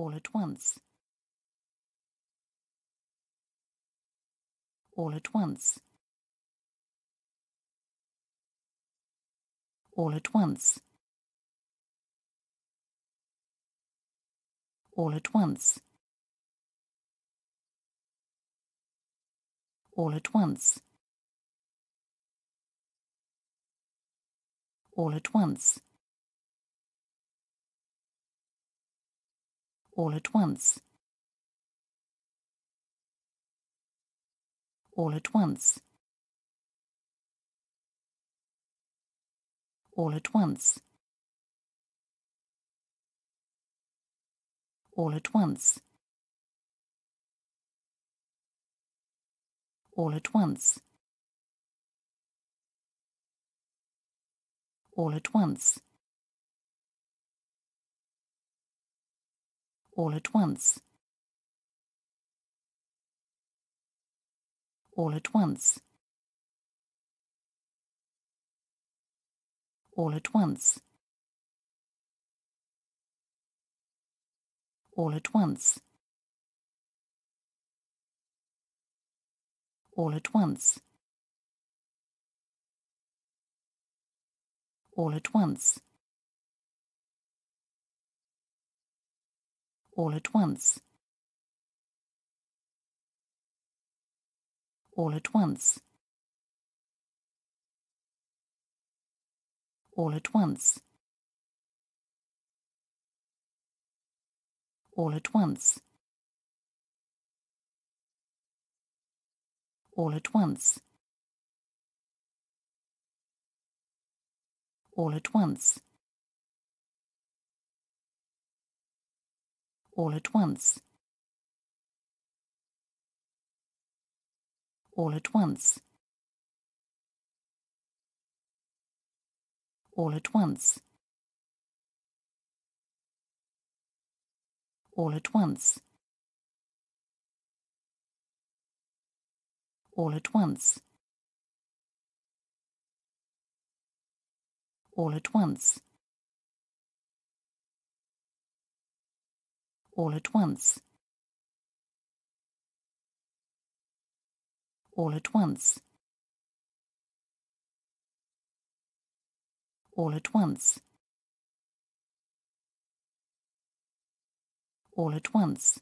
all at once. All at once. All at once. All at once. All at once. All at once. all at once. All at once. All at once. All at once. All at once. All at once. all at once. All at once. All at once. All at once. All at once. All at once. all at once. All at once. All at once. All at once. All at once. All at once. all at once. All at once. All at once. All at once. All at once. All at once. all at once. All at once. All at once. All at once.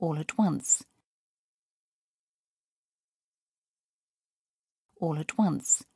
All at once. All at once.